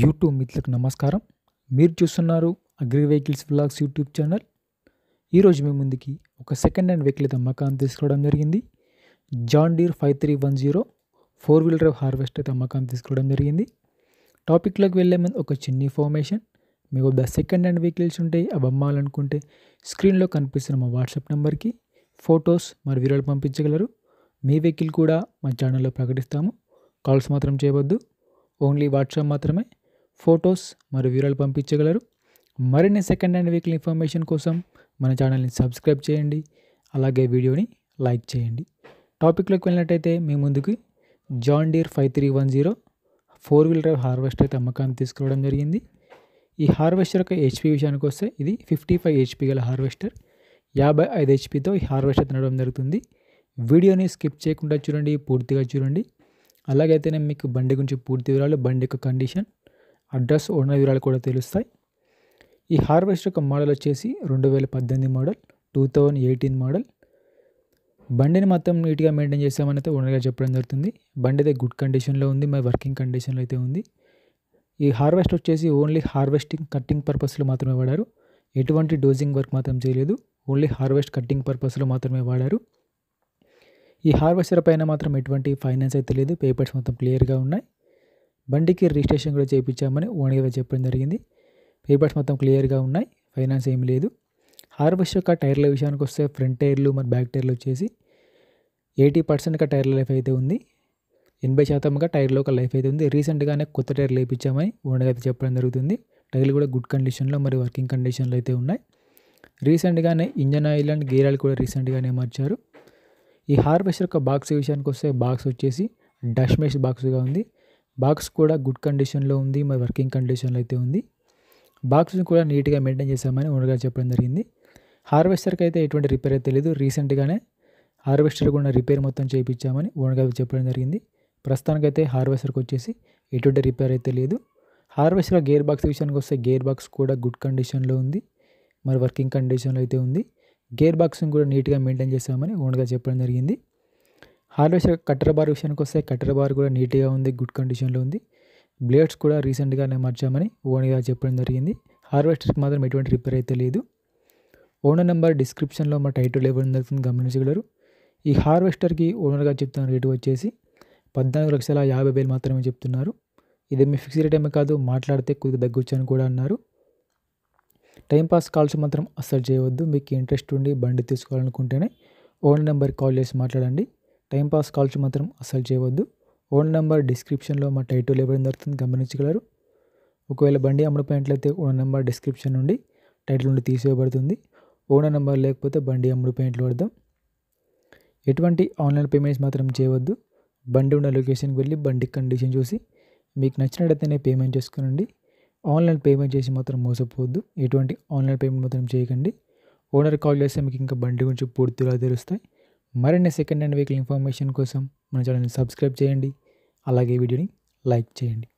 YouTube మిత్రులకు నమస్కారం మీరు చూస్తున్నారు agri vehicles blogs YouTube channel ఈరోజు మీ ముందుకి ఒక సెకండ్ హ్యాండ్ వెహికల్ అయితే అమ్మకాన్ని తీసుకోవడం జరిగింది John Deere five three one zero four wheeler harvest అయితే అమ్మకాన్ని తీసుకోవడం జరిగింది టాపిక్లోకి వెళ్ళే ముందు ఒక చిన్న ఇన్ఫర్మేషన్ మీకు ద సెకండ్ హ్యాండ్ వెహికల్స్ ఉంటాయి అవి అమ్మాలనుకుంటే స్క్రీన్లో కనిపిస్తున్న మా వాట్సాప్ నెంబర్కి ఫొటోస్ మరి వీరాలు పంపించగలరు మీ వెహికల్ కూడా మా ఛానల్లో ప్రకటిస్తాము కాల్స్ మాత్రం చేయవద్దు ఓన్లీ వాట్సాప్ మాత్రమే ఫొటోస్ మరియు వీరాలు పంపించగలరు మరిన్ని సెకండ్ హ్యాండ్ వెహికల్ ఇన్ఫర్మేషన్ కోసం మన ఛానల్ని సబ్స్క్రైబ్ చేయండి అలాగే వీడియోని లైక్ చేయండి టాపిక్లోకి వెళ్ళినట్టయితే మీ ముందుకి John Deere five three one zero four wheeler harvester అయితే అమ్మకాన్ని తీసుకురావడం జరిగింది ఈ హార్వెస్టర్ యొక్క హెచ్పి విషయానికి వస్తే ఇది ఫిఫ్టీ ఫైవ్ హెచ్పి గల హార్వెస్టర్ యాభై ఐదు హెచ్పితో ఈ హార్వెస్టర్ తినడం జరుగుతుంది వీడియోని స్కిప్ చేయకుండా చూడండి పూర్తిగా చూడండి అలాగైతే నేను మీకు బండి గురించి పూర్తి వివరాలు బండి యొక్క కండిషన్ అడ్రస్ ఓనర్ వివరాలు కూడా తెలుస్తాయి ఈ హార్వెస్ట్ యొక్క మోడల్ వచ్చేసి రెండు వేల పద్దెనిమిది model two thousand eighteen model బండిని మొత్తం నీట్గా మెయింటైన్ చేసామనైతే ఓనర్గా చెప్పడం జరుగుతుంది బండి అయితే గుడ్ కండిషన్లో ఉంది మరి వర్కింగ్ కండిషన్లో అయితే ఉంది ఈ హార్వెస్ట్ వచ్చేసి ఓన్లీ హార్వెస్టింగ్ కట్టింగ్ పర్పస్లో మాత్రమే వాడారు ఎటువంటి డోజింగ్ వర్క్ మాత్రం చేయలేదు ఓన్లీ హార్వెస్ట్ కట్టింగ్ పర్పస్లో మాత్రమే వాడారు ఈ హార్వెస్టర్ పైన మాత్రం ఎటువంటి ఫైనాన్స్ అయితే లేదు పేపర్స్ మొత్తం క్లియర్గా ఉన్నాయి బండికి రిజిస్ట్రేషన్ కూడా చేయించామని ఓనర్గా చెప్పడం జరిగింది పేపర్స్ మొత్తం క్లియర్గా ఉన్నాయి ఫైనాన్స్ ఏమి లేదు హార్వెస్ట్ యొక్క టైర్ల విషయానికి వస్తే ఫ్రంట్ టైర్లు మరి బ్యాక్ టైర్లు వచ్చేసి ఎయిటీ పర్సెంట్గా టైర్ల లైఫ్ అయితే ఉంది ఎనభై శాతంగా టైర్లో ఒక లైఫ్ అయితే ఉంది రీసెంట్గానే కొత్త టైర్లు వేయించామని ఓనర్గా అయితే చెప్పడం జరుగుతుంది టైర్లు కూడా గుడ్ కండిషన్లో మరి వర్కింగ్ కండిషన్లో అయితే ఉన్నాయి రీసెంట్గానే engine oil and gear oil కూడా రీసెంట్గానే మార్చారు ఈ హార్వెస్టర్ యొక్క బాక్స్ విషయానికి వస్తే బాక్స్ వచ్చేసి డష్మేష్ బాక్స్గా ఉంది బాక్స్ కూడా గుడ్ కండిషన్లో ఉంది మరి వర్కింగ్ కండిషన్లో అయితే ఉంది బాక్స్ని కూడా నీట్గా మెయింటైన్ చేశామని ఓనర్ గారు చెప్పడం జరిగింది హార్వెస్టర్కి అయితే ఎటువంటి రిపేర్ అయితే లేదు రీసెంట్గానే హార్వెస్టర్ కూడా రిపేర్ మొత్తం చేయించామని ఓనర్ గారు చెప్పడం జరిగింది ప్రస్తుతానికైతే హార్వెస్టర్కి వచ్చేసి ఎటువంటి రిపేర్ అయితే లేదు హార్వెస్టర్ గేర్ బాక్స్ విషయానికి వస్తే గేర్ బాక్స్ కూడా గుడ్ కండిషన్లో ఉంది మరి వర్కింగ్ కండిషన్లో అయితే ఉంది గేర్ బాక్స్ని కూడా నీట్గా మెయింటైన్ చేశామని ఓన్గా చెప్పడం జరిగింది హార్డ్వేర్ కట్టర్ బార్ విషయానికి వస్తే కట్టర్ బార్ కూడా నీట్గా ఉంది గుడ్ కండిషన్లో ఉంది బ్లేడ్స్ కూడా రీసెంట్గానే మార్చామని ఓనర్గా చెప్పడం జరిగింది హార్వెస్టర్కి మాత్రం ఎటువంటి రిపేర్ అయితే లేదు ఓనర్ నెంబర్ డిస్క్రిప్షన్లో మా టైటిల్ ఇవ్వడం జరుగుతుంది గమనించగలరు ఈ హార్వెస్టర్కి ఓనర్గా చెప్తున్న రేటు వచ్చేసి పద్నాలుగు లక్షల యాభై వేలు మాత్రమే చెప్తున్నారు ఇది మీ ఫిక్స్ రేట్ ఏమీ కాదు మాట్లాడితే కొద్దిగా దగ్గొచ్చు అని కూడా అన్నారు టైంపాస్ కాల్స్ మాత్రం అస్సలు చేయవద్దు మీకు ఇంట్రెస్ట్ ఉండి బండి తీసుకోవాలనుకుంటేనే ఓనర్ నెంబర్కి కాల్ చేసి మాట్లాడండి టైంపాస్ కాల్స్ మాత్రం అసలు చేయవద్దు ఓన్ నెంబర్ డిస్క్రిప్షన్లో మా టైటిల్ ఇవ్వడం జరుగుతుంది గమనించగలరు ఒకవేళ బండి అమ్ముడుపోయినట్లయితే ఓన్ నెంబర్ డిస్క్రిప్షన్ నుండి టైటిల్ నుండి తీసివేయబడుతుంది ఓనర్ నెంబర్ లేకపోతే బండి అమ్ముడుపోయినట్లు పడదాం ఎటువంటి ఆన్లైన్ పేమెంట్స్ మాత్రం చేయవద్దు బండి ఉన్న లొకేషన్కి వెళ్ళి బండి కండిషన్ చూసి మీకు నచ్చినట్టయితేనే పేమెంట్ చేసుకునండి ఆన్లైన్ పేమెంట్ చేసి మాత్రం మోసపోవద్దు ఎటువంటి ఆన్లైన్ పేమెంట్ మాత్రం చేయకండి ఓనర్ కాల్ చేస్తే మీకు ఇంకా బండి గురించి పూర్తిగా తెలుస్తాయి మరిన్ని సెకండ్ హ్యాండ్ వెహికల్ ఇన్ఫర్మేషన్ కోసం మన ఛానల్ని సబ్స్క్రైబ్ చేయండి అలాగే వీడియోని లైక్ చేయండి